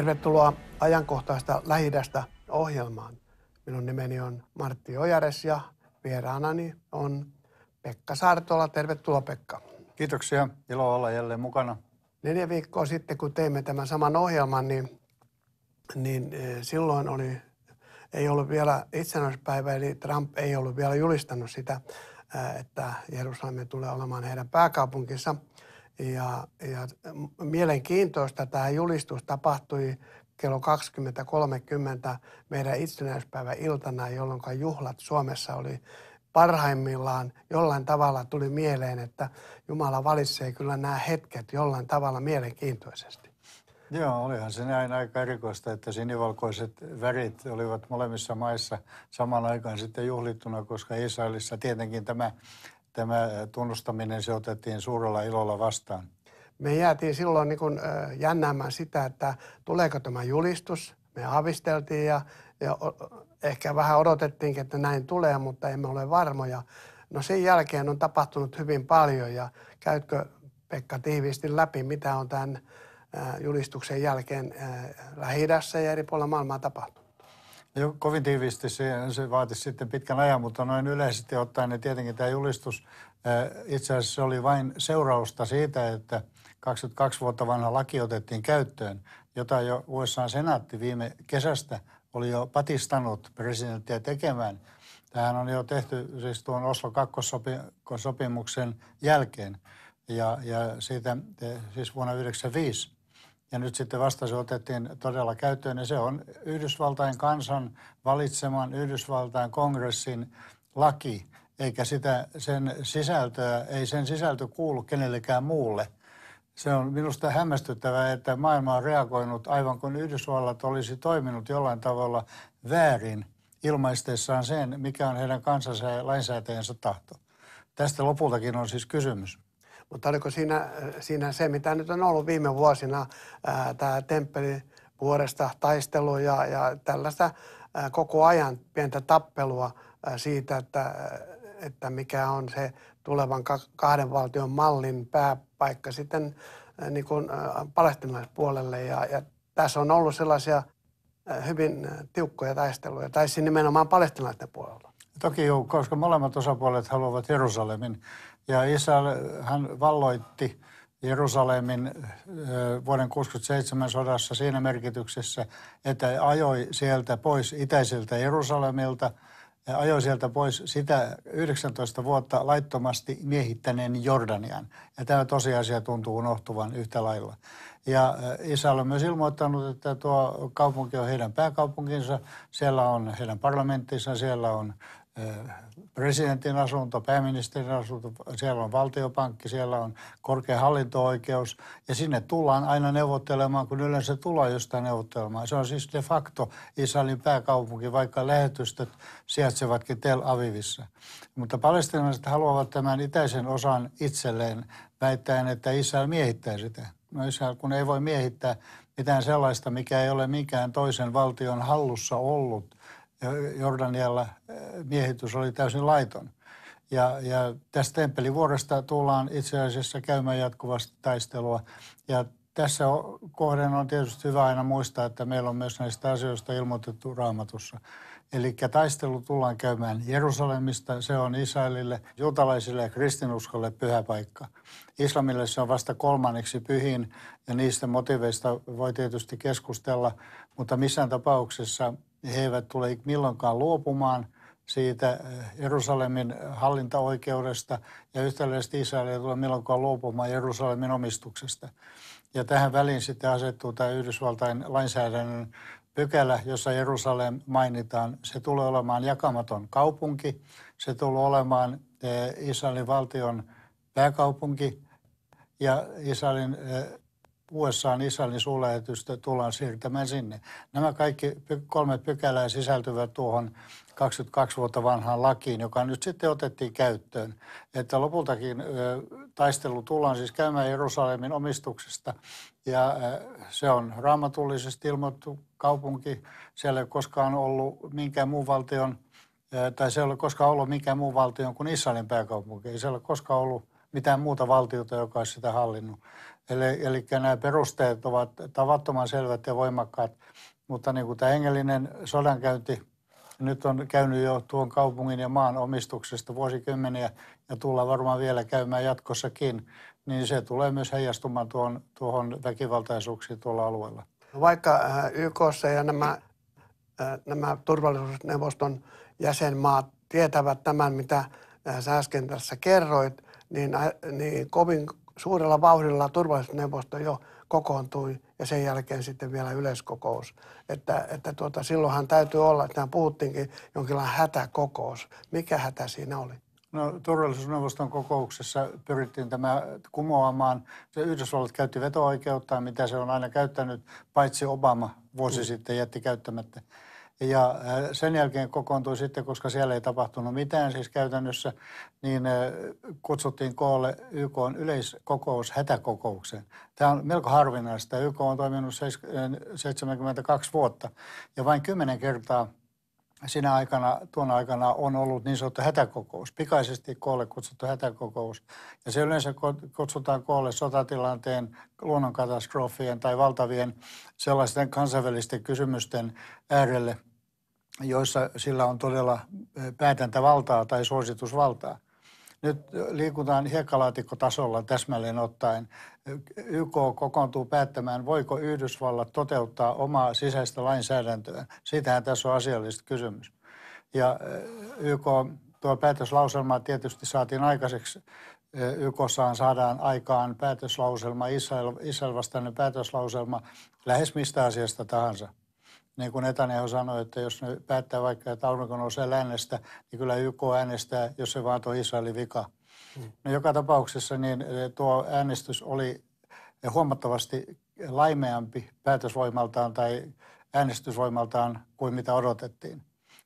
Tervetuloa ajankohtaista lähi ohjelmaan. Minun nimeni on Martti Ojares ja vieraanani on Pekka Saartola. Tervetuloa Pekka. Kiitoksia. Ilo olla jälleen mukana. Neljä viikkoa sitten, kun teimme tämän saman ohjelman, niin, niin e, silloin oli, ei ollut vielä itsenäispäivä, eli Trump ei ollut vielä julistanut sitä, että Jerusalem tulee olemaan heidän pääkaupunkinsa – ja, ja mielenkiintoista tämä julistus tapahtui kello 20.30 meidän itsenäispäivän iltana, jolloin juhlat Suomessa oli parhaimmillaan jollain tavalla tuli mieleen, että Jumala valitsee kyllä nämä hetket jollain tavalla mielenkiintoisesti. Joo, olihan se näin aika erikoista, että sinivalkoiset värit olivat molemmissa maissa saman aikaan sitten juhlittuna, koska Israelissa tietenkin tämä tämä tunnustaminen se otettiin suurella ilolla vastaan? Me jäätiin silloin niin kuin jännäämään sitä, että tuleeko tämä julistus. Me avisteltiin ja, ja ehkä vähän odotettiin, että näin tulee, mutta emme ole varmoja. No sen jälkeen on tapahtunut hyvin paljon ja käytkö Pekka tiiviisti läpi, mitä on tämän julistuksen jälkeen lähi ja eri puolilla maailmaa tapahtunut? Joo, kovin tiiviisti se, se vaatisi sitten pitkän ajan, mutta noin yleisesti ottaen, niin tietenkin tämä julistus eh, itse asiassa oli vain seurausta siitä, että 22 vuotta vanha laki otettiin käyttöön, jota jo USA-senaatti viime kesästä oli jo patistanut presidenttiä tekemään. Tähän on jo tehty siis tuon Oslo 2-sopimuksen jälkeen ja, ja siitä eh, siis vuonna 1995. Ja nyt sitten vasta se otettiin todella käyttöön ja se on Yhdysvaltain kansan valitseman Yhdysvaltain kongressin laki, eikä sitä sen sisältöä, ei sen sisältö kuulu kenellekään muulle. Se on minusta hämmästyttävää, että maailma on reagoinut aivan kuin Yhdysvallat olisi toiminut jollain tavalla väärin ilmaistessaan sen, mikä on heidän kansansa ja lainsäätäjänsä tahto. Tästä lopultakin on siis kysymys. Mutta oliko siinä, äh, siinä se, mitä nyt on ollut viime vuosina, äh, tämä temppeli vuodesta taistelu ja, ja tällaista ää, äh, koko ajan pientä tappelua ää, siitä, että, että mikä on se tulevan kahden valtion mallin pääpaikka sitten ää, niin kuin palestinaispuolelle. Ja, ja tässä on ollut sellaisia hyvin tiukkoja taisteluja, tai siis nimenomaan palestinaisten puolella. Toki joo, koska molemmat osapuolet haluavat Jerusalemin. Ja Israel, hän valloitti Jerusalemin vuoden 67 sodassa siinä merkityksessä, että ajoi sieltä pois itäiseltä Jerusalemilta, ajoi sieltä pois sitä 19 vuotta laittomasti miehittäneen Jordanian. Ja tämä tosiasia tuntuu unohtuvan yhtä lailla. Ja Israel on myös ilmoittanut, että tuo kaupunki on heidän pääkaupunkinsa, siellä on heidän parlamenttinsa, siellä on presidentin asunto, pääministerin asunto, siellä on valtiopankki, siellä on korkea hallinto-oikeus ja sinne tullaan aina neuvottelemaan, kun yleensä tullaan jostain neuvottelemaan. Se on siis de facto Israelin pääkaupunki, vaikka lähetystöt sijaitsevatkin Tel Avivissa. Mutta palestinaiset haluavat tämän itäisen osan itselleen väittäen, että Israel miehittää sitä. No Israel kun ei voi miehittää mitään sellaista, mikä ei ole mikään toisen valtion hallussa ollut – Jordanialla eh, miehitys oli täysin laiton. Ja, ja tästä temppelivuodesta tullaan itse asiassa käymään jatkuvasti taistelua. Ja tässä kohden on tietysti hyvä aina muistaa, että meillä on myös näistä asioista ilmoitettu raamatussa. Eli taistelu tullaan käymään Jerusalemista, se on Israelille, juutalaisille ja kristinuskolle pyhä paikka. Islamille se on vasta kolmanneksi pyhin ja niistä motiveista voi tietysti keskustella, mutta missään tapauksessa niin he eivät tule milloinkaan luopumaan siitä eh, Jerusalemin hallintaoikeudesta ja yhtäläisesti Israel ei tule milloinkaan luopumaan Jerusalemin omistuksesta. Ja tähän väliin sitten asettuu tämä Yhdysvaltain lainsäädännön pykälä, jossa Jerusalem mainitaan. Se tulee olemaan jakamaton kaupunki, se tulee olemaan eh, Israelin valtion pääkaupunki ja Israelin eh, on Israelin suurlähetystä tullaan siirtämään sinne. Nämä kaikki kolme pykälää sisältyvät tuohon 22 vuotta vanhaan lakiin, joka nyt sitten otettiin käyttöön. Että lopultakin taistelu tullaan siis käymään Jerusalemin omistuksesta ja se on raamatullisesti ilmoittu kaupunki. Siellä ei koskaan ollut minkään muun valtion, tai se ei ole koskaan ollut minkään muun valtion kuin Israelin pääkaupunki. Ei siellä ole koskaan ollut mitään muuta valtiota, joka olisi sitä hallinnut. Eli, eli nämä perusteet ovat tavattoman selvät ja voimakkaat. Mutta niin kuin tämä hengellinen sodankäynti nyt on käynyt jo tuon kaupungin ja maan omistuksesta vuosikymmeniä ja tullaan varmaan vielä käymään jatkossakin, niin se tulee myös heijastumaan tuon, tuohon väkivaltaisuuksiin tuolla alueella. Vaikka äh, YK ja nämä, äh, nämä turvallisuusneuvoston jäsenmaat tietävät tämän, mitä äh, sä äsken tässä kerroit, niin, niin kovin suurella vauhdilla turvallisuusneuvosto jo kokoontui ja sen jälkeen sitten vielä yleiskokous. Että, että tuota, silloinhan täytyy olla, että puhuttiinkin jonkinlainen hätäkokous. Mikä hätä siinä oli? No, turvallisuusneuvoston kokouksessa pyrittiin tämä kumoamaan. Se Yhdysvallat käytti veto-oikeutta, mitä se on aina käyttänyt, paitsi Obama vuosi mm. sitten jätti käyttämättä. Ja äh, sen jälkeen kokoontui sitten, koska siellä ei tapahtunut mitään siis käytännössä, niin äh, kutsuttiin koolle YK on yleiskokous hätäkokouksen. Tämä on melko harvinaista. YK on toiminut 72 äh, vuotta ja vain kymmenen kertaa sinä aikana, tuona aikana on ollut niin sanottu hätäkokous, pikaisesti koolle kutsuttu hätäkokous. Ja se yleensä kutsutaan koolle sotatilanteen, luonnonkatastrofien tai valtavien sellaisten kansainvälisten kysymysten äärelle – joissa sillä on todella päätäntävaltaa tai suositusvaltaa. Nyt liikutaan hiekkalaatikkotasolla täsmälleen ottaen. YK kokoontuu päättämään, voiko Yhdysvallat toteuttaa omaa sisäistä lainsäädäntöä. Siitähän tässä on asiallista kysymys. Ja YK tuo päätöslauselma tietysti saatiin aikaiseksi. YKssaan saadaan aikaan päätöslauselma, Israel, Israel vastainen päätöslauselma lähes mistä asiasta tahansa – niin kuin Netanyahu sanoi, että jos ne päättää vaikka, että aurinko nousee lännestä, niin kyllä YK äänestää, jos se vaan tuo Israelin vika. Mm. No joka tapauksessa niin eh, tuo äänestys oli eh, huomattavasti laimeampi päätösvoimaltaan tai äänestysvoimaltaan kuin mitä odotettiin.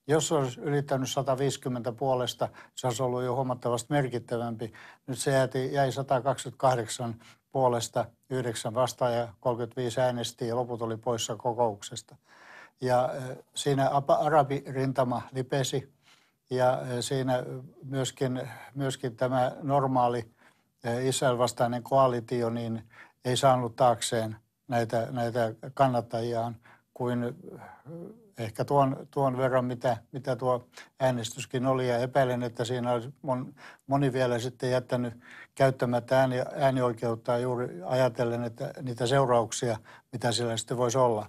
Jos se olisi ylittänyt 150 puolesta, se olisi ollut jo huomattavasti merkittävämpi. Nyt se jäi 128 puolesta, 9 vastaan ja 35 äänestiin ja loput oli poissa kokouksesta. Ja siinä arabirintama lipesi ja siinä myöskin, myöskin tämä normaali Israel vastainen koalitio niin ei saanut taakseen näitä, näitä kannattajiaan kuin ehkä tuon, tuon verran, mitä, mitä tuo äänestyskin oli. Ja epäilen, että siinä on moni vielä sitten jättänyt käyttämättä ääni, äänioikeutta juuri ajatellen, että niitä seurauksia, mitä sillä sitten voisi olla.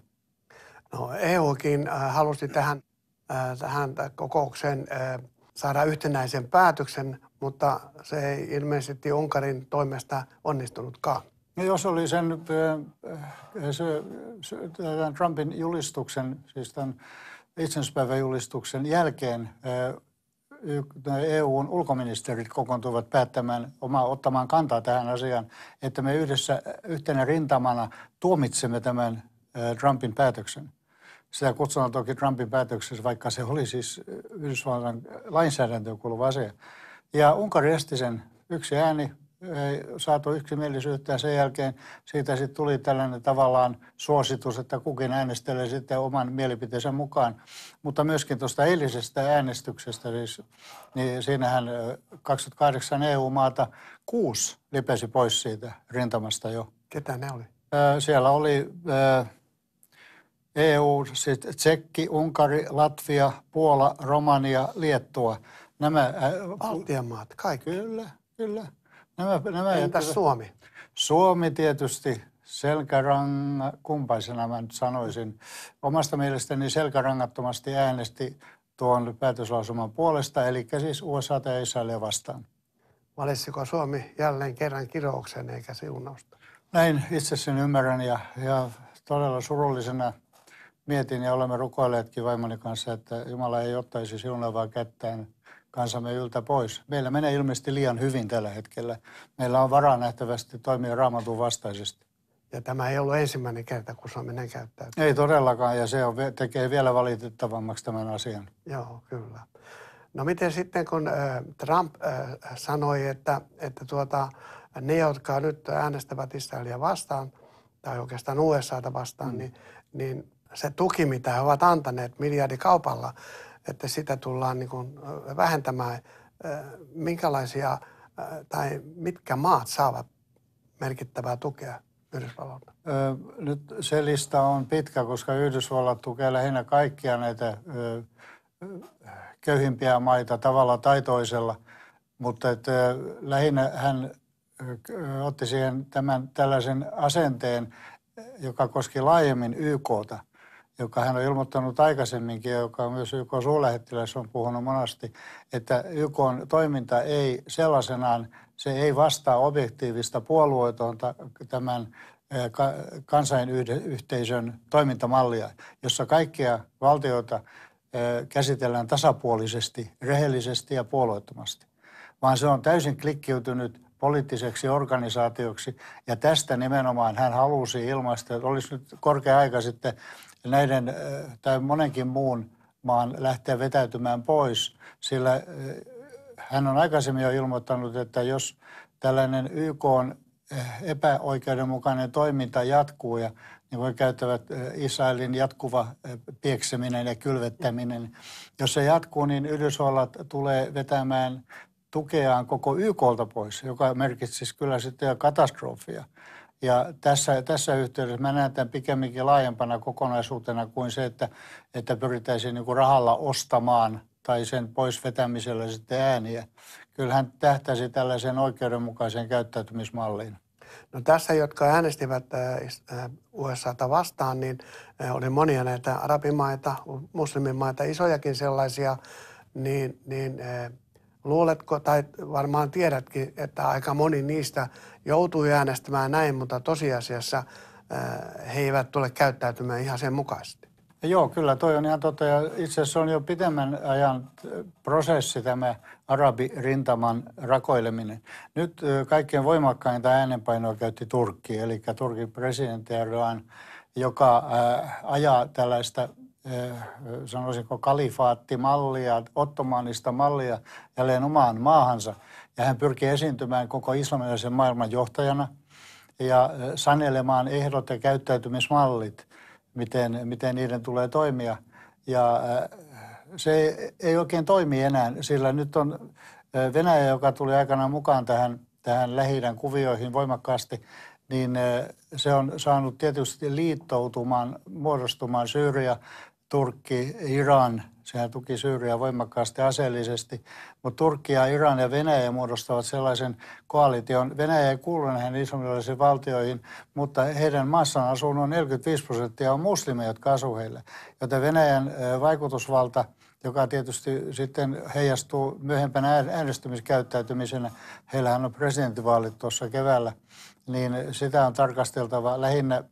No, EUkin äh, halusi tähän, äh, tähän kokoukseen äh, saada yhtenäisen päätöksen, mutta se ei ilmeisesti Unkarin toimesta onnistunutkaan. No jos oli sen se, se, tämän Trumpin julistuksen, siis tämän itsensäpäiväjulistuksen jälkeen EUn ulkoministerit kokoontuivat päättämään oma, ottamaan kantaa tähän asiaan, että me yhdessä yhtenä rintamana tuomitsemme tämän Trumpin päätöksen. Sitä kutsutaan toki Trumpin päätöksessä, vaikka se oli siis Yhdysvaltain lainsäädäntöön kuuluva asia. Ja Unkari esti sen yksi ääni, ei saatu yksimielisyyttä ja sen jälkeen siitä sitten tuli tällainen tavallaan suositus, että kukin äänestelee sitten oman mielipiteensä mukaan. Mutta myöskin tuosta eilisestä äänestyksestä, siis, niin siinähän 28 EU-maata kuusi lipesi pois siitä rintamasta jo. Ketä ne oli? Siellä oli EU, siis Tsekki, Unkari, Latvia, Puola, Romania, Liettua. Nämä... Äh, Baltian maat, kaikki. Kyllä, kyllä. Nämä, nämä Entäs jättävät. Suomi? Suomi tietysti selkäranga, kumpaisena mä nyt sanoisin, omasta mielestäni selkärangattomasti äänesti tuon päätöslausuman puolesta, eli siis USA ja Israelia vastaan. Valitsiko Suomi jälleen kerran kirouksen eikä siunausta? Näin itse sen ymmärrän ja, ja todella surullisena – mietin ja olemme rukoilleetkin vaimoni kanssa, että Jumala ei ottaisi siunavaa kättään kansamme yltä pois. Meillä menee ilmeisesti liian hyvin tällä hetkellä. Meillä on varaa nähtävästi toimia raamatun vastaisesti. Ja tämä ei ollut ensimmäinen kerta, kun Suomi näin käyttää. Ei todellakaan, ja se on, tekee vielä valitettavammaksi tämän asian. Joo, kyllä. No miten sitten, kun äh, Trump äh, sanoi, että, että tuota, ne, jotka nyt äänestävät Israelia vastaan, tai oikeastaan USAta vastaan, mm. niin, niin se tuki, mitä he ovat antaneet miljardikaupalla, että sitä tullaan niin kuin vähentämään. Minkälaisia tai mitkä maat saavat merkittävää tukea Yhdysvalloilta? Nyt se lista on pitkä, koska Yhdysvallat tukee lähinnä kaikkia näitä köyhimpiä maita tavalla tai toisella. Mutta että lähinnä hän otti siihen tämän tällaisen asenteen, joka koski laajemmin YKta – joka hän on ilmoittanut aikaisemminkin joka on myös YK suurlähettiläs on puhunut monasti, että YK toiminta ei sellaisenaan, se ei vastaa objektiivista puolueetonta tämän eh, kansainyhteisön toimintamallia, jossa kaikkia valtioita eh, käsitellään tasapuolisesti, rehellisesti ja puolueettomasti, vaan se on täysin klikkiytynyt poliittiseksi organisaatioksi. Ja tästä nimenomaan hän halusi ilmaista, että olisi nyt korkea aika sitten näiden tai monenkin muun maan lähteä vetäytymään pois, sillä hän on aikaisemmin jo ilmoittanut, että jos tällainen YK on epäoikeudenmukainen toiminta jatkuu ja niin voi käyttävät Israelin jatkuva piekseminen ja kylvettäminen. Jos se jatkuu, niin Yhdysvallat tulee vetämään tukeaan koko YKlta pois, joka merkitsisi kyllä sitten katastrofia. Ja tässä, tässä yhteydessä mä näen tämän pikemminkin laajempana kokonaisuutena kuin se, että, että pyritäisiin niin kuin rahalla ostamaan tai sen pois vetämisellä sitten ääniä. Kyllähän tähtäisi tällaiseen oikeudenmukaiseen käyttäytymismalliin. No tässä, jotka äänestivät äh, äh, USAta vastaan, niin äh, oli monia näitä arabimaita, muslimimaita, isojakin sellaisia, niin, niin luuletko tai varmaan tiedätkin, että aika moni niistä joutui äänestämään näin, mutta tosiasiassa äh, he eivät tule käyttäytymään ihan sen mukaisesti. Joo, kyllä toi on ihan totta. Ja itse asiassa on jo pitemmän ajan äh, prosessi tämä arabirintaman rakoileminen. Nyt äh, kaikkein voimakkainta äänenpainoa käytti Turkki, eli Turkin presidentti Erdogan, joka ajaa tällaista Eh, sanoisinko kalifaattimallia, ottomaanista mallia jälleen omaan maahansa. Ja hän pyrkii esiintymään koko islamilaisen maailman johtajana ja eh, sanelemaan ehdot ja käyttäytymismallit, miten, miten niiden tulee toimia. Ja eh, se ei oikein toimi enää, sillä nyt on Venäjä, joka tuli aikanaan mukaan tähän, tähän lähi kuvioihin voimakkaasti, niin se on saanut tietysti liittoutumaan, muodostumaan Syyria Turkki, Iran, sehän tuki Syyriä voimakkaasti aseellisesti, mutta Turkki ja Iran ja Venäjä muodostavat sellaisen koalition. Venäjä ei kuulu näihin islamilaisiin valtioihin, mutta heidän maassaan asuu noin 45 prosenttia on muslimeja, jotka asuu heille. Joten Venäjän vaikutusvalta joka tietysti sitten heijastuu myöhempänä äänestymiskäyttäytymisenä. Heillähän on presidentinvaalit tuossa keväällä, niin sitä on tarkasteltava lähinnä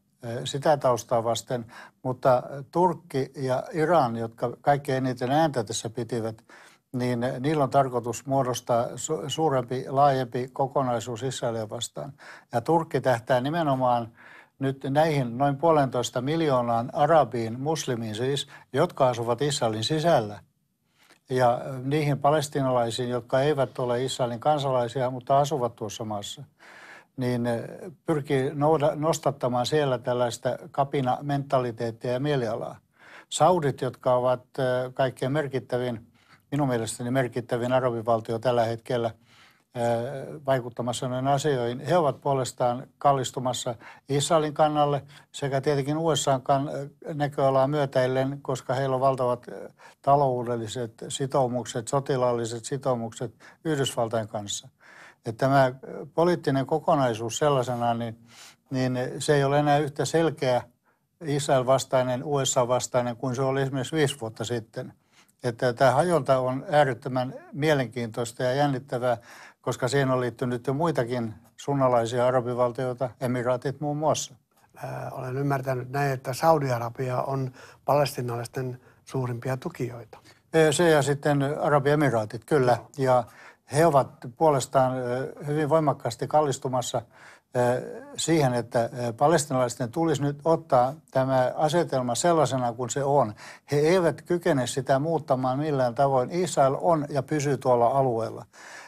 sitä taustaa vasten. Mutta Turkki ja Iran, jotka kaikkein eniten ääntä tässä pitivät, niin niillä on tarkoitus muodostaa suurempi, laajempi kokonaisuus Israelia vastaan. Ja Turkki tähtää nimenomaan nyt näihin noin puolentoista miljoonaan arabiin, muslimiin siis, jotka asuvat Israelin sisällä. Ja niihin palestinalaisiin, jotka eivät ole Israelin kansalaisia, mutta asuvat tuossa maassa niin eh, pyrkii nostattamaan siellä tällaista kapina-mentaliteettia ja mielialaa. Saudit, jotka ovat eh, kaikkein merkittävin, minun mielestäni merkittävin arabivaltio tällä hetkellä eh, vaikuttamassa näihin asioihin, he ovat puolestaan kallistumassa Israelin kannalle sekä tietenkin USA näköalaa myötäillen, koska heillä on valtavat taloudelliset sitoumukset, sotilaalliset sitoumukset Yhdysvaltain kanssa – että tämä äh, poliittinen kokonaisuus sellaisena, niin, niin se ei ole enää yhtä selkeä Israel-vastainen, USA-vastainen kuin se oli esimerkiksi viisi vuotta sitten. Että tämä hajonta on äärettömän mielenkiintoista ja jännittävää, koska siihen on liittynyt jo muitakin sunnalaisia arabivaltioita, emiraatit muun muassa. Äh, olen ymmärtänyt näin, että Saudi-Arabia on palestinalaisten suurimpia tukijoita. Se ja sitten Arabiemiraatit, kyllä. Ja he ovat puolestaan hyvin voimakkaasti kallistumassa siihen, että palestinalaisten tulisi nyt ottaa tämä asetelma sellaisena kuin se on. He eivät kykene sitä muuttamaan millään tavoin. Israel on ja pysyy tuolla alueella.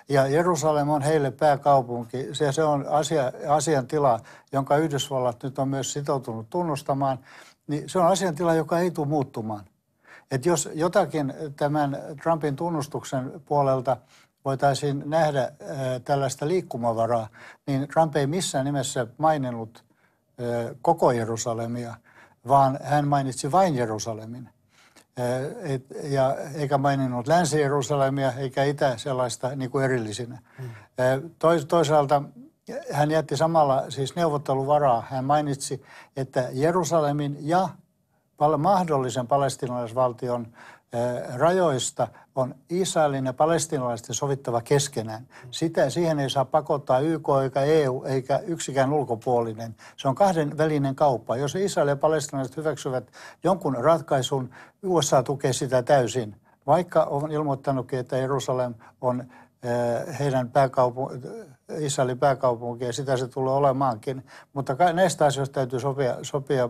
Ja Jerusalem on heille pääkaupunki. Se, se on asia, asiantila, jonka Yhdysvallat nyt on myös sitoutunut tunnustamaan. Niin se on asiantila, joka ei tule muuttumaan. Et jos jotakin tämän Trumpin tunnustuksen puolelta – voitaisiin nähdä äh, tällaista liikkumavaraa, niin Trump ei missään nimessä maininnut äh, koko Jerusalemia, vaan hän mainitsi vain Jerusalemin. Äh, et, ja, eikä maininnut Länsi-Jerusalemia eikä Itä sellaista niin kuin erillisinä. Hmm. Tois, toisaalta hän jätti samalla siis neuvotteluvaraa. Hän mainitsi, että Jerusalemin ja mahdollisen palestinalaisvaltion rajoista on Israelin ja palestinalaisten sovittava keskenään. Sitä, siihen ei saa pakottaa YK eikä EU eikä yksikään ulkopuolinen. Se on kahden välinen kauppa. Jos Israel ja palestinalaiset hyväksyvät jonkun ratkaisun, USA tukee sitä täysin. Vaikka on ilmoittanutkin, että Jerusalem on eh, heidän pääkaupunki, Israelin pääkaupunki ja sitä se tulee olemaankin. Mutta näistä asioista täytyy sopia, sopia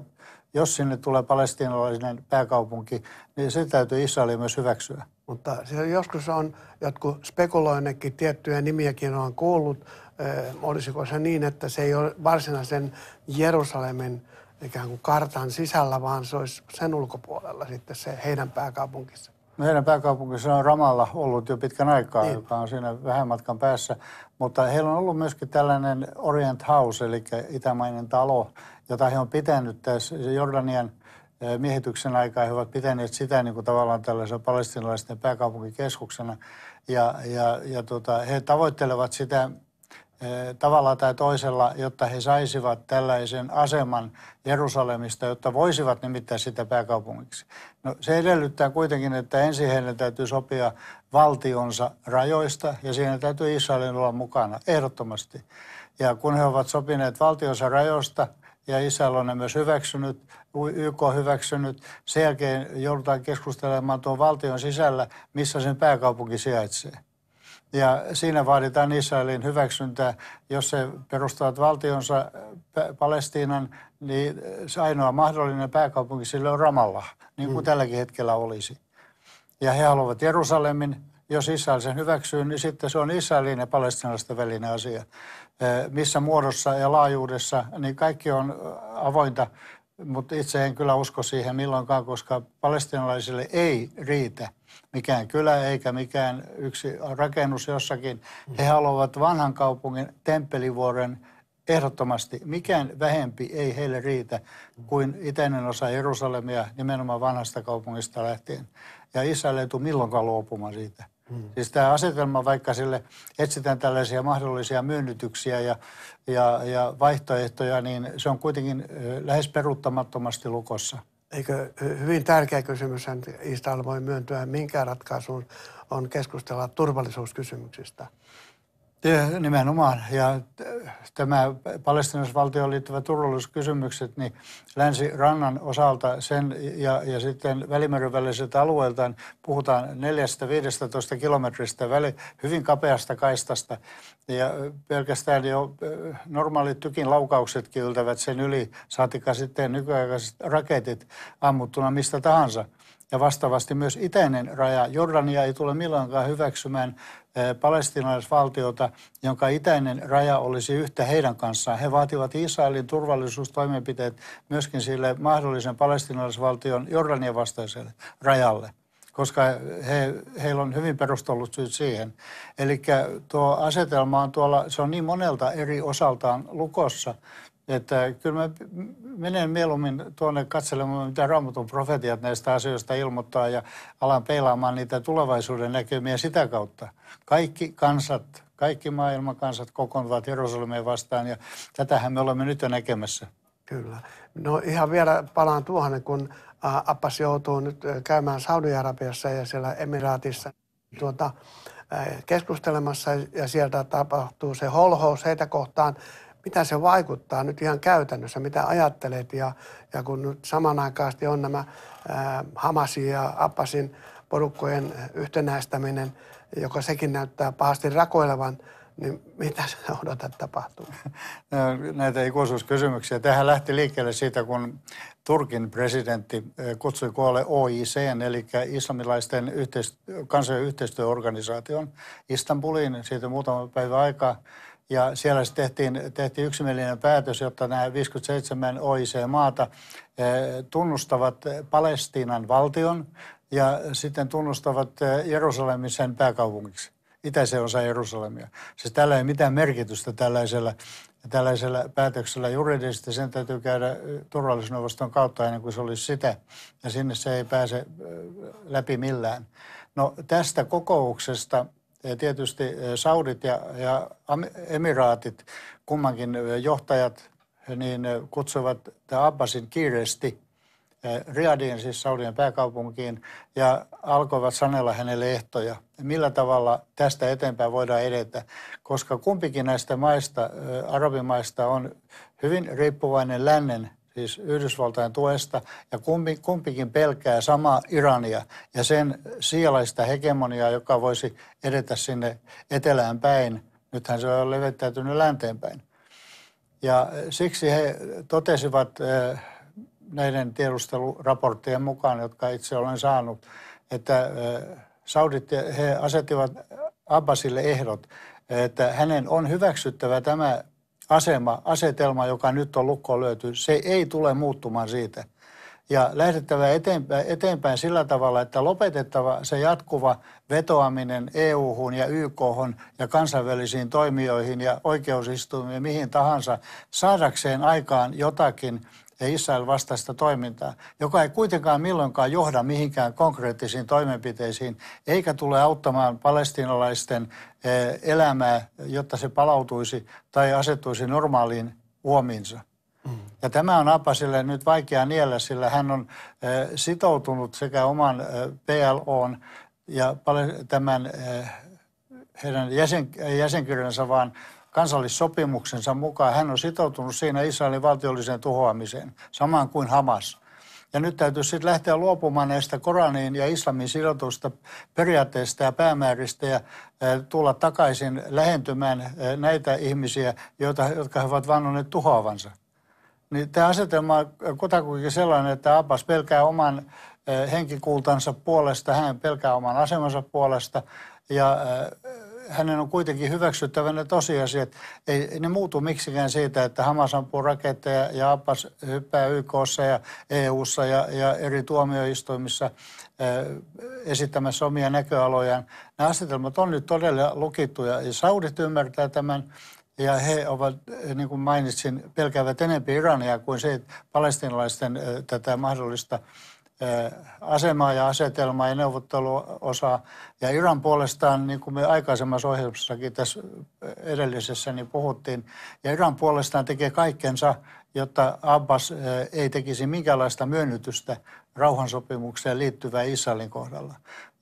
jos sinne tulee palestinalainen pääkaupunki, niin se täytyy Israelin myös hyväksyä. Mutta joskus on jotkut spekuloinnekin, tiettyjä nimiäkin on kuullut, eh, olisiko se niin, että se ei ole varsinaisen Jerusalemin ikään kuin kartan sisällä, vaan se olisi sen ulkopuolella sitten se heidän pääkaupunkissa. Meidän no heidän pääkaupunkissa on Ramalla ollut jo pitkän aikaa, niin. joka on siinä vähän matkan päässä. Mutta heillä on ollut myöskin tällainen Orient House, eli itämainen talo, jota he on pitänyt tässä Jordanian miehityksen aikaa. He ovat pitäneet sitä niin kuin tavallaan tällaisen palestinalaisten pääkaupunkikeskuksena. Ja, ja, ja tota, he tavoittelevat sitä tavalla tai toisella, jotta he saisivat tällaisen aseman Jerusalemista, jotta voisivat nimittää sitä pääkaupungiksi. No, se edellyttää kuitenkin, että ensin heidän täytyy sopia valtionsa rajoista ja siinä täytyy Israelin olla mukana ehdottomasti. Ja kun he ovat sopineet valtionsa rajoista – ja Israel on ne myös hyväksynyt, YK hyväksynyt. Sen jälkeen joudutaan keskustelemaan tuon valtion sisällä, missä sen pääkaupunki sijaitsee. Ja siinä vaaditaan Israelin hyväksyntää. Jos se perustavat valtionsa Palestiinan, niin se ainoa mahdollinen pääkaupunki sille on Ramallah, niin kuin mm. tälläkin hetkellä olisi. Ja he haluavat Jerusalemin. Jos Israel sen hyväksyy, niin sitten se on Israelin ja palestinalaisten välinen asia missä muodossa ja laajuudessa, niin kaikki on avointa, mutta itse en kyllä usko siihen milloinkaan, koska palestinalaisille ei riitä mikään kylä eikä mikään yksi rakennus jossakin. He mm. haluavat vanhan kaupungin temppelivuoren ehdottomasti. Mikään vähempi ei heille riitä kuin itäinen osa Jerusalemia nimenomaan vanhasta kaupungista lähtien. Ja Israel ei tule milloinkaan luopumaan siitä. Hmm. Siis tämä asetelma, vaikka sille etsitään tällaisia mahdollisia myönnytyksiä ja, ja, ja vaihtoehtoja, niin se on kuitenkin lähes peruuttamattomasti lukossa. Eikö hyvin tärkeä kysymys, Istal voi myöntyä, minkä ratkaisuun on keskustella turvallisuuskysymyksistä? Nimenomaan. Ja tämä palestinaisvaltioon liittyvä turvallisuuskysymykset, niin länsirannan osalta sen ja, ja sitten Välimeren välisiltä alueilta puhutaan 4-15 kilometristä väli, hyvin kapeasta kaistasta. Ja pelkästään jo normaalit tykin laukauksetkin yltävät sen yli, saatika sitten nykyaikaiset raketit ammuttuna mistä tahansa. Ja vastaavasti myös itäinen raja. Jordania ei tule milloinkaan hyväksymään eh, palestinaisvaltiota, jonka itäinen raja olisi yhtä heidän kanssaan. He vaativat Israelin turvallisuustoimenpiteet myöskin sille mahdollisen palestinaisvaltion Jordanian vastaiselle rajalle koska he, heillä on hyvin perustellut syyt siihen. Eli tuo asetelma on tuolla, se on niin monelta eri osaltaan lukossa, että kyllä mä menen mieluummin tuonne katselemaan, mitä Raamatun profetiat näistä asioista ilmoittaa ja alan peilaamaan niitä tulevaisuuden näkymiä sitä kautta. Kaikki kansat, kaikki maailman kansat kokoontuvat Jerusalemia vastaan ja tätähän me olemme nyt jo näkemässä. Kyllä. No ihan vielä palaan tuohon, kun Appas joutuu nyt käymään Saudi-Arabiassa ja siellä Emiraatissa tuota, keskustelemassa ja sieltä tapahtuu se holhous heitä kohtaan – mitä se vaikuttaa nyt ihan käytännössä, mitä ajattelet. Ja, ja kun nyt samanaikaisesti on nämä äh, Hamasin ja Abbasin porukkojen yhtenäistäminen, joka sekin näyttää pahasti rakoilevan, niin mitä sä odotat tapahtuu? No, näitä ikuisuuskysymyksiä. Tähän lähti liikkeelle siitä, kun Turkin presidentti kutsui koolle OIC, eli islamilaisten yhteist- kansojen yhteistyöorganisaation Istanbuliin. Siitä muutama päivä aikaa ja siellä sitten tehtiin, tehtiin yksimielinen päätös, jotta nämä 57 OIC-maata eh, tunnustavat Palestiinan valtion ja sitten tunnustavat eh, Jerusalemin sen pääkaupungiksi, itäisen osa Jerusalemia. Siis tällä ei mitään merkitystä tällaisella, tällaisella päätöksellä juridisesti. Sen täytyy käydä eh, turvallisuusneuvoston kautta ennen kuin se olisi sitä. Ja sinne se ei pääse läpi millään. No tästä kokouksesta Eh, tietysti eh, Saudit ja, ja Emiraatit, kummankin eh, johtajat, niin kutsuivat Abbasin kiireesti Riadiin, siis Saudien pääkaupunkiin, ja alkoivat sanella hänelle ehtoja, millä tavalla tästä eteenpäin voidaan edetä, koska kumpikin näistä maista, arabimaista, on hyvin riippuvainen lännen siis Yhdysvaltain tuesta, ja kumpi, kumpikin pelkää sama Irania ja sen sielaista hegemoniaa, joka voisi edetä sinne etelään päin. Nythän se on levittäytynyt länteen päin. Ja e, siksi he totesivat e, näiden tiedusteluraporttien mukaan, jotka itse olen saanut, että e, Saudit, he asettivat Abbasille ehdot, että hänen on hyväksyttävä tämä asema, asetelma, joka nyt on lukkoon löyty, se ei tule muuttumaan siitä. Ja lähdettävä eteenpäin, eteenpäin sillä tavalla, että lopetettava se jatkuva vetoaminen EU-hun ja yk ja kansainvälisiin toimijoihin ja oikeusistuimiin mihin tahansa saadakseen aikaan jotakin – ja Israel vastaista toimintaa, joka ei kuitenkaan milloinkaan johda mihinkään konkreettisiin toimenpiteisiin, eikä tule auttamaan palestinalaisten eh, elämää, jotta se palautuisi tai asettuisi normaaliin huomiinsa. Mm. Ja tämä on Apasille nyt vaikea niellä, sillä hän on eh, sitoutunut sekä oman eh, PLOn ja tämän heidän jäsen, jäsenkirjansa, vaan – kansallissopimuksensa mukaan. Hän on sitoutunut siinä Israelin valtiolliseen tuhoamiseen, samaan kuin Hamas. Ja nyt täytyy sitten lähteä luopumaan näistä Koraniin ja islamin sidotusta periaatteista ja päämääristä ja tulla takaisin lähentymään näitä ihmisiä, joita, jotka he ovat vannoneet tuhoavansa. Niin tämä asetelma on kutakuinkin sellainen, että Abbas pelkää oman henkikultansa puolesta, hän pelkää oman asemansa puolesta ja hänen on kuitenkin hyväksyttävä ne tosiasiat. Ei ne muutu miksikään siitä, että Hamas ampuu raketteja ja Abbas hyppää YKssa ja EUssa ja, ja eri tuomioistuimissa eh, esittämässä omia näköalojaan. Nämä asetelmat on nyt todella lukittuja ja Saudit ymmärtää tämän ja he ovat, eh, niin kuin mainitsin, pelkäävät enemmän Irania kuin se, palestinalaisten eh, tätä mahdollista – asemaa ja asetelmaa ja neuvotteluosaa. Ja Iran puolestaan, niin kuin me aikaisemmassa ohjelmassakin tässä edellisessä niin puhuttiin, ja Iran puolestaan tekee kaikkensa, jotta Abbas ei tekisi minkäänlaista myönnytystä rauhansopimukseen liittyvää Israelin kohdalla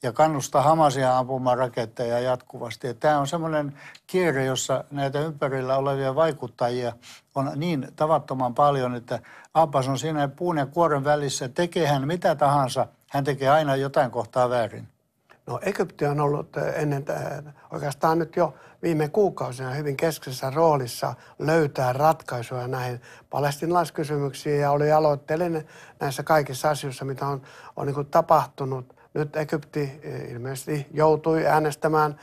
ja kannustaa Hamasia ampumaan raketteja jatkuvasti. Ja tämä on semmoinen kierre, jossa näitä ympärillä olevia vaikuttajia on niin tavattoman paljon, että Abbas on siinä puun ja kuoren välissä. Tekee hän mitä tahansa, hän tekee aina jotain kohtaa väärin. No Egypti on ollut eh, ennen, oikeastaan nyt jo viime kuukausina hyvin keskeisessä roolissa löytää ratkaisuja näihin palestinalaiskysymyksiin ja oli aloitteellinen näissä kaikissa asioissa, mitä on, on niin tapahtunut – nyt Egypti eh, ilmeisesti joutui äänestämään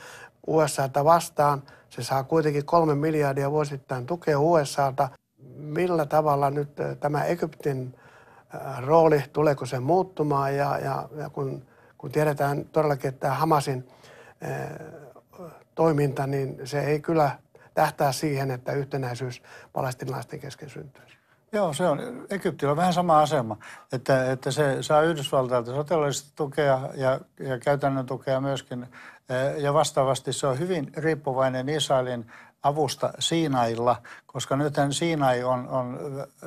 USAta vastaan. Se saa kuitenkin kolme miljardia vuosittain tukea USAta. Millä tavalla nyt eh, tämä Egyptin eh, rooli, tuleeko se muuttumaan ja, ja, ja kun, kun tiedetään todellakin, että tämä Hamasin toiminta, niin se ei kyllä tähtää siihen, että yhtenäisyys palestinaisten kesken syntyy. Joo, se on. Egyptillä on vähän sama asema, että, että se saa Yhdysvaltailta sotilaallista tukea ja, ja käytännön tukea myöskin. Eh, ja vastaavasti se on hyvin riippuvainen Israelin avusta Siinailla, koska nythän Siinai on, on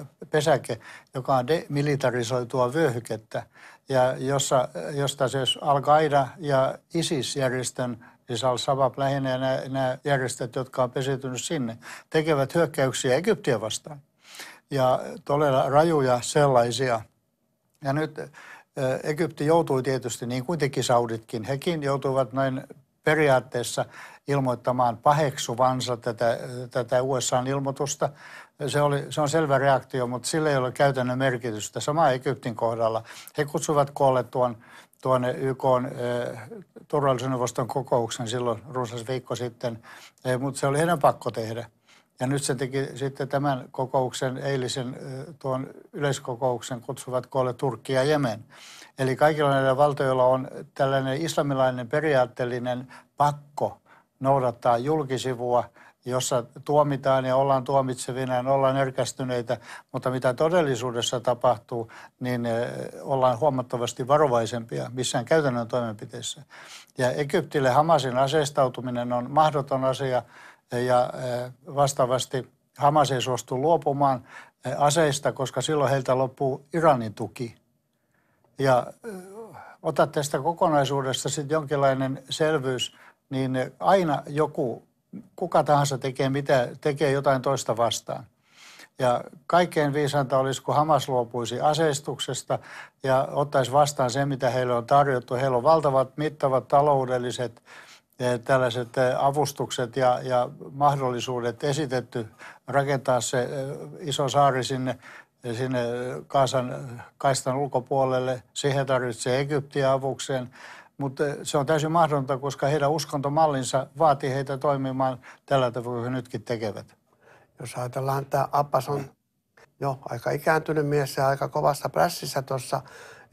eh, pesäke, joka on demilitarisoitua vyöhykettä, ja jossa, josta siis Al-Qaida ja ISIS-järjestön siis Al-Shabaab lähinnä ja nämä, nämä järjestöt, jotka on pesiytynyt sinne, tekevät hyökkäyksiä Egyptiä vastaan ja todella rajuja sellaisia. Ja nyt Egypti joutui tietysti, niin kuin teki sauditkin, hekin joutuivat näin periaatteessa ilmoittamaan paheksuvansa tätä, tätä usa ilmoitusta. Se, oli, se on selvä reaktio, mutta sillä ei ole käytännön merkitystä. Sama Egyptin kohdalla. He kutsuvat koolle tuon, tuonne YK eh, turvallisuusneuvoston kokouksen silloin runsas viikko sitten, eh, mutta se oli heidän pakko tehdä. Ja nyt se teki sitten tämän kokouksen, eilisen tuon yleiskokouksen, kutsuvat koolle Turkki ja Jemen. Eli kaikilla näillä valtioilla on tällainen islamilainen periaatteellinen pakko noudattaa julkisivua, jossa tuomitaan ja ollaan tuomitsevina ja ollaan erkästyneitä, mutta mitä todellisuudessa tapahtuu, niin ollaan huomattavasti varovaisempia missään käytännön toimenpiteissä. Ja Egyptille Hamasin aseistautuminen on mahdoton asia, ja eh, vastaavasti Hamas ei suostu luopumaan eh, aseista, koska silloin heiltä loppuu Iranin tuki. Ja eh, ota tästä kokonaisuudesta sitten jonkinlainen selvyys, niin aina joku, kuka tahansa tekee, mitä, tekee jotain toista vastaan. Ja kaikkein viisanta olisi, kun Hamas luopuisi aseistuksesta ja ottaisi vastaan se, mitä heille on tarjottu. Heillä on valtavat mittavat taloudelliset äh, Eh, tällaiset eh, avustukset ja, ja mahdollisuudet esitetty rakentaa se eh, iso saari sinne, sinne Kaasan, kaistan ulkopuolelle. Siihen tarvitsee Egyptiä avukseen, mutta se on täysin mahdotonta, koska heidän uskontomallinsa vaatii heitä toimimaan tällä tavalla, kuin he nytkin tekevät. Jos ajatellaan, että Abbas on jo aika ikääntynyt mies ja aika kovassa prässissä tuossa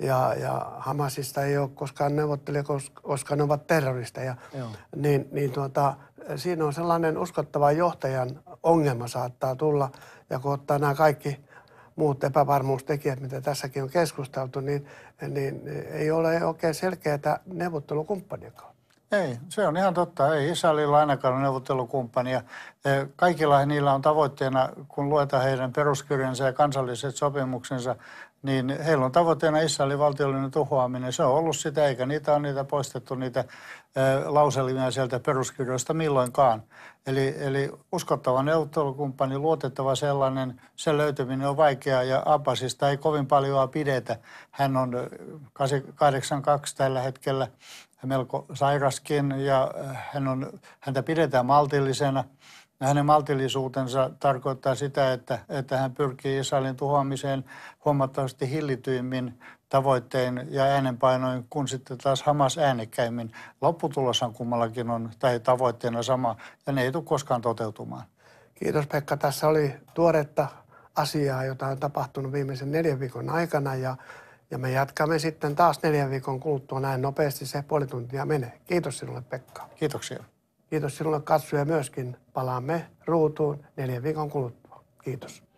ja, ja Hamasista ei ole koskaan neuvottelija, koska ne ovat terroristeja. ja Niin, niin tuota, siinä on sellainen uskottava johtajan ongelma saattaa tulla. Ja kun ottaa nämä kaikki muut epävarmuustekijät, mitä tässäkin on keskusteltu, niin, niin ei ole oikein selkeää neuvottelukumppaniakaan. Ei, se on ihan totta. Ei Israelilla ainakaan ole neuvottelukumppania. Eh, Kaikilla niillä on tavoitteena, kun luetaan heidän peruskirjansa ja kansalliset sopimuksensa, niin heillä on tavoitteena Israelin valtiollinen tuhoaminen. Se on ollut sitä, eikä niitä ole niitä poistettu niitä lauselimia sieltä peruskirjoista milloinkaan. Eli, eli uskottava neuvottelukumppani, luotettava sellainen, sen löytyminen on vaikeaa ja Abbasista ei kovin paljoa pidetä. Hän on 82 tällä hetkellä melko sairaskin ja hän on, häntä pidetään maltillisena – hänen maltillisuutensa tarkoittaa sitä, että, että hän pyrkii Israelin tuhoamiseen huomattavasti hillityimmin tavoittein ja äänenpainoin, kun sitten taas Hamas äänekkäimmin. Lopputuloshan kummallakin on tai tavoitteena sama, ja ne ei tule koskaan toteutumaan. Kiitos Pekka. Tässä oli tuoretta asiaa, jota on tapahtunut viimeisen neljän viikon aikana, ja, ja me jatkamme sitten taas neljän viikon kuluttua. Näin nopeasti se puoli tuntia menee. Kiitos sinulle Pekka. Kiitoksia. Kiitos sinulle katsoja myöskin. Palaamme ruutuun neljän viikon kuluttua. Kiitos.